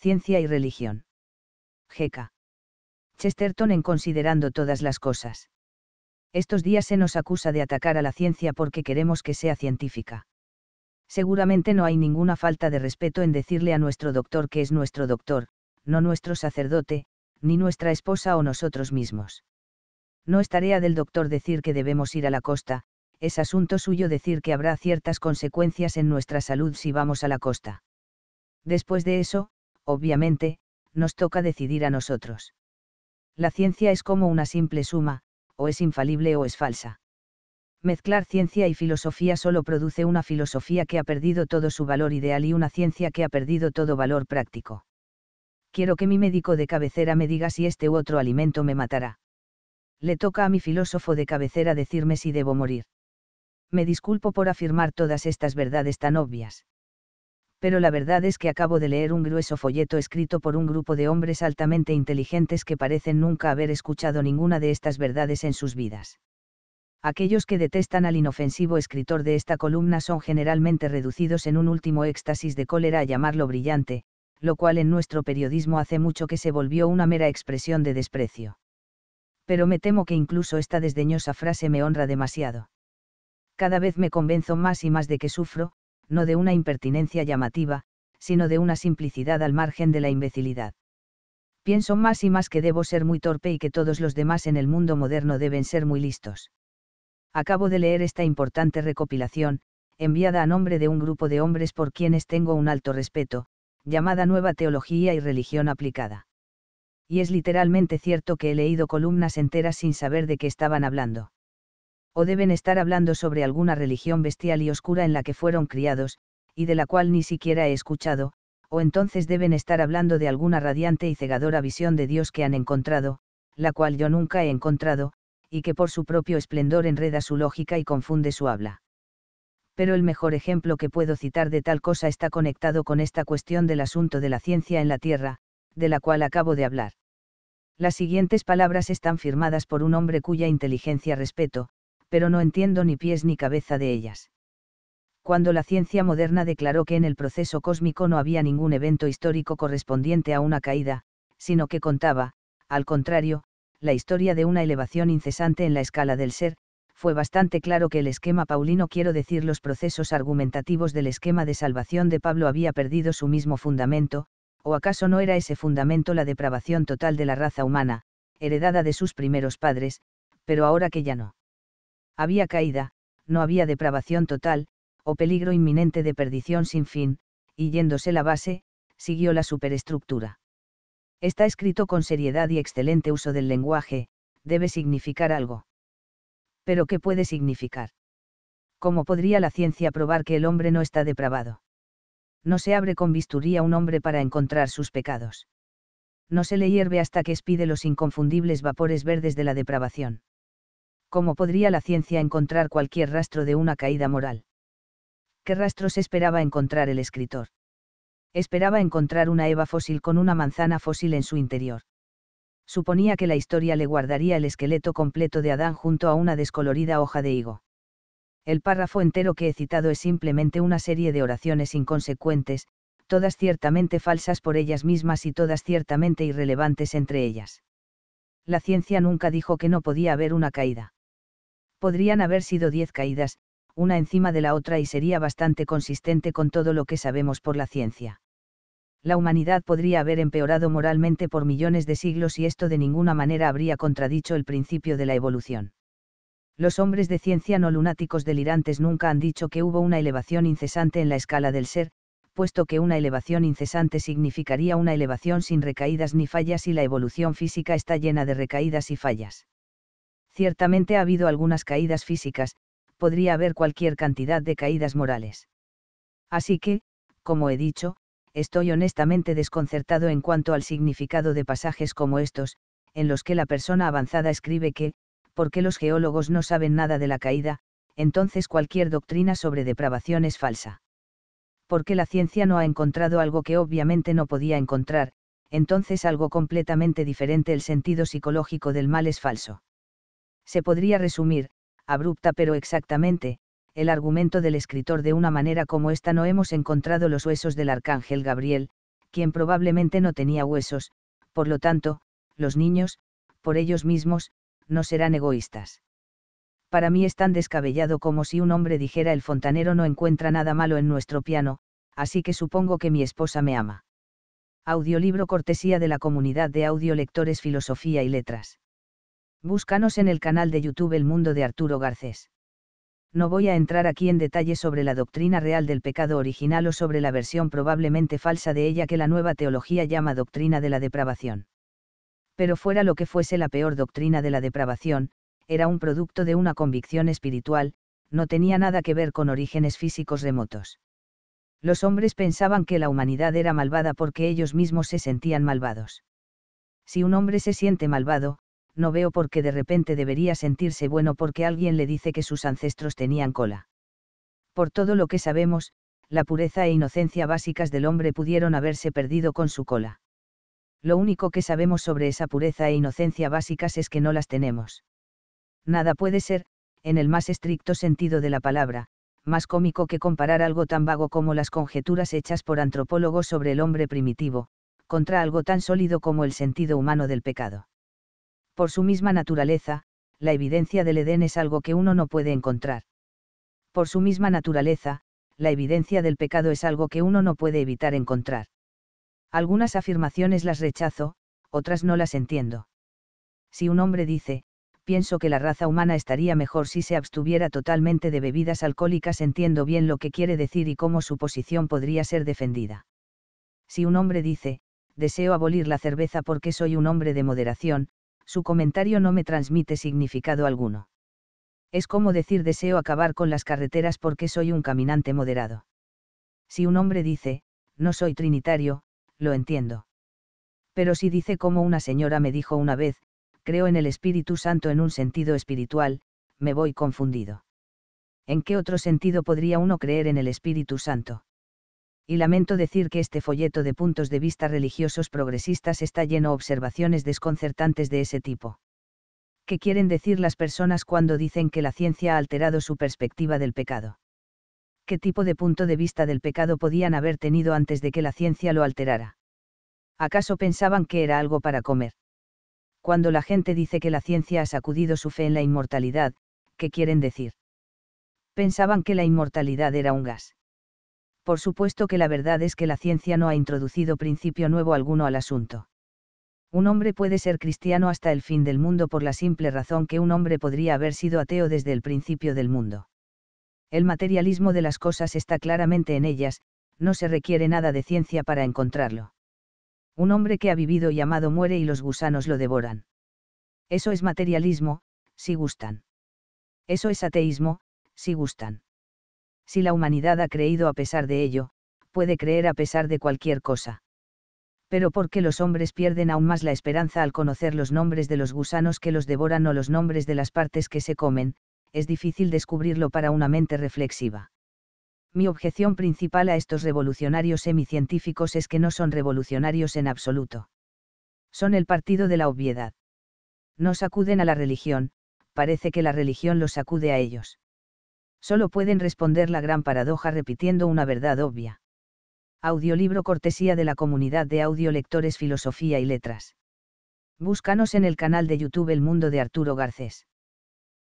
Ciencia y Religión. GK. Chesterton en Considerando todas las cosas. Estos días se nos acusa de atacar a la ciencia porque queremos que sea científica. Seguramente no hay ninguna falta de respeto en decirle a nuestro doctor que es nuestro doctor, no nuestro sacerdote, ni nuestra esposa o nosotros mismos. No es tarea del doctor decir que debemos ir a la costa, es asunto suyo decir que habrá ciertas consecuencias en nuestra salud si vamos a la costa. Después de eso, obviamente, nos toca decidir a nosotros. La ciencia es como una simple suma, o es infalible o es falsa. Mezclar ciencia y filosofía solo produce una filosofía que ha perdido todo su valor ideal y una ciencia que ha perdido todo valor práctico. Quiero que mi médico de cabecera me diga si este u otro alimento me matará. Le toca a mi filósofo de cabecera decirme si debo morir. Me disculpo por afirmar todas estas verdades tan obvias pero la verdad es que acabo de leer un grueso folleto escrito por un grupo de hombres altamente inteligentes que parecen nunca haber escuchado ninguna de estas verdades en sus vidas. Aquellos que detestan al inofensivo escritor de esta columna son generalmente reducidos en un último éxtasis de cólera a llamarlo brillante, lo cual en nuestro periodismo hace mucho que se volvió una mera expresión de desprecio. Pero me temo que incluso esta desdeñosa frase me honra demasiado. Cada vez me convenzo más y más de que sufro, no de una impertinencia llamativa, sino de una simplicidad al margen de la imbecilidad. Pienso más y más que debo ser muy torpe y que todos los demás en el mundo moderno deben ser muy listos. Acabo de leer esta importante recopilación, enviada a nombre de un grupo de hombres por quienes tengo un alto respeto, llamada Nueva Teología y Religión Aplicada. Y es literalmente cierto que he leído columnas enteras sin saber de qué estaban hablando o deben estar hablando sobre alguna religión bestial y oscura en la que fueron criados, y de la cual ni siquiera he escuchado, o entonces deben estar hablando de alguna radiante y cegadora visión de Dios que han encontrado, la cual yo nunca he encontrado, y que por su propio esplendor enreda su lógica y confunde su habla. Pero el mejor ejemplo que puedo citar de tal cosa está conectado con esta cuestión del asunto de la ciencia en la Tierra, de la cual acabo de hablar. Las siguientes palabras están firmadas por un hombre cuya inteligencia respeto, pero no entiendo ni pies ni cabeza de ellas. Cuando la ciencia moderna declaró que en el proceso cósmico no había ningún evento histórico correspondiente a una caída, sino que contaba, al contrario, la historia de una elevación incesante en la escala del ser, fue bastante claro que el esquema paulino, quiero decir los procesos argumentativos del esquema de salvación de Pablo había perdido su mismo fundamento, o acaso no era ese fundamento la depravación total de la raza humana, heredada de sus primeros padres, pero ahora que ya no. Había caída, no había depravación total, o peligro inminente de perdición sin fin, y yéndose la base, siguió la superestructura. Está escrito con seriedad y excelente uso del lenguaje, debe significar algo. Pero ¿qué puede significar? ¿Cómo podría la ciencia probar que el hombre no está depravado? No se abre con bisturía un hombre para encontrar sus pecados. No se le hierve hasta que expide los inconfundibles vapores verdes de la depravación. ¿cómo podría la ciencia encontrar cualquier rastro de una caída moral? ¿Qué rastros esperaba encontrar el escritor? Esperaba encontrar una Eva fósil con una manzana fósil en su interior. Suponía que la historia le guardaría el esqueleto completo de Adán junto a una descolorida hoja de higo. El párrafo entero que he citado es simplemente una serie de oraciones inconsecuentes, todas ciertamente falsas por ellas mismas y todas ciertamente irrelevantes entre ellas. La ciencia nunca dijo que no podía haber una caída podrían haber sido diez caídas, una encima de la otra y sería bastante consistente con todo lo que sabemos por la ciencia. La humanidad podría haber empeorado moralmente por millones de siglos y esto de ninguna manera habría contradicho el principio de la evolución. Los hombres de ciencia no lunáticos delirantes nunca han dicho que hubo una elevación incesante en la escala del ser, puesto que una elevación incesante significaría una elevación sin recaídas ni fallas y la evolución física está llena de recaídas y fallas. Ciertamente ha habido algunas caídas físicas, podría haber cualquier cantidad de caídas morales. Así que, como he dicho, estoy honestamente desconcertado en cuanto al significado de pasajes como estos, en los que la persona avanzada escribe que, porque los geólogos no saben nada de la caída, entonces cualquier doctrina sobre depravación es falsa. Porque la ciencia no ha encontrado algo que obviamente no podía encontrar, entonces algo completamente diferente el sentido psicológico del mal es falso se podría resumir, abrupta pero exactamente, el argumento del escritor de una manera como esta no hemos encontrado los huesos del arcángel Gabriel, quien probablemente no tenía huesos, por lo tanto, los niños, por ellos mismos, no serán egoístas. Para mí es tan descabellado como si un hombre dijera el fontanero no encuentra nada malo en nuestro piano, así que supongo que mi esposa me ama. Audiolibro cortesía de la comunidad de audiolectores Filosofía y Letras. Búscanos en el canal de YouTube El Mundo de Arturo Garcés. No voy a entrar aquí en detalle sobre la doctrina real del pecado original o sobre la versión probablemente falsa de ella que la nueva teología llama doctrina de la depravación. Pero fuera lo que fuese la peor doctrina de la depravación, era un producto de una convicción espiritual, no tenía nada que ver con orígenes físicos remotos. Los hombres pensaban que la humanidad era malvada porque ellos mismos se sentían malvados. Si un hombre se siente malvado, no veo por qué de repente debería sentirse bueno porque alguien le dice que sus ancestros tenían cola. Por todo lo que sabemos, la pureza e inocencia básicas del hombre pudieron haberse perdido con su cola. Lo único que sabemos sobre esa pureza e inocencia básicas es que no las tenemos. Nada puede ser, en el más estricto sentido de la palabra, más cómico que comparar algo tan vago como las conjeturas hechas por antropólogos sobre el hombre primitivo, contra algo tan sólido como el sentido humano del pecado. Por su misma naturaleza, la evidencia del Edén es algo que uno no puede encontrar. Por su misma naturaleza, la evidencia del pecado es algo que uno no puede evitar encontrar. Algunas afirmaciones las rechazo, otras no las entiendo. Si un hombre dice, pienso que la raza humana estaría mejor si se abstuviera totalmente de bebidas alcohólicas, entiendo bien lo que quiere decir y cómo su posición podría ser defendida. Si un hombre dice, deseo abolir la cerveza porque soy un hombre de moderación, su comentario no me transmite significado alguno. Es como decir deseo acabar con las carreteras porque soy un caminante moderado. Si un hombre dice, no soy trinitario, lo entiendo. Pero si dice como una señora me dijo una vez, creo en el Espíritu Santo en un sentido espiritual, me voy confundido. ¿En qué otro sentido podría uno creer en el Espíritu Santo? y lamento decir que este folleto de puntos de vista religiosos progresistas está lleno de observaciones desconcertantes de ese tipo. ¿Qué quieren decir las personas cuando dicen que la ciencia ha alterado su perspectiva del pecado? ¿Qué tipo de punto de vista del pecado podían haber tenido antes de que la ciencia lo alterara? ¿Acaso pensaban que era algo para comer? Cuando la gente dice que la ciencia ha sacudido su fe en la inmortalidad, ¿qué quieren decir? Pensaban que la inmortalidad era un gas por supuesto que la verdad es que la ciencia no ha introducido principio nuevo alguno al asunto. Un hombre puede ser cristiano hasta el fin del mundo por la simple razón que un hombre podría haber sido ateo desde el principio del mundo. El materialismo de las cosas está claramente en ellas, no se requiere nada de ciencia para encontrarlo. Un hombre que ha vivido y amado muere y los gusanos lo devoran. Eso es materialismo, si gustan. Eso es ateísmo, si gustan si la humanidad ha creído a pesar de ello, puede creer a pesar de cualquier cosa. Pero porque los hombres pierden aún más la esperanza al conocer los nombres de los gusanos que los devoran o los nombres de las partes que se comen, es difícil descubrirlo para una mente reflexiva. Mi objeción principal a estos revolucionarios semicientíficos es que no son revolucionarios en absoluto. Son el partido de la obviedad. No sacuden a la religión, parece que la religión los sacude a ellos. Solo pueden responder la gran paradoja repitiendo una verdad obvia. Audiolibro cortesía de la comunidad de audiolectores Filosofía y Letras. Búscanos en el canal de YouTube El Mundo de Arturo Garcés.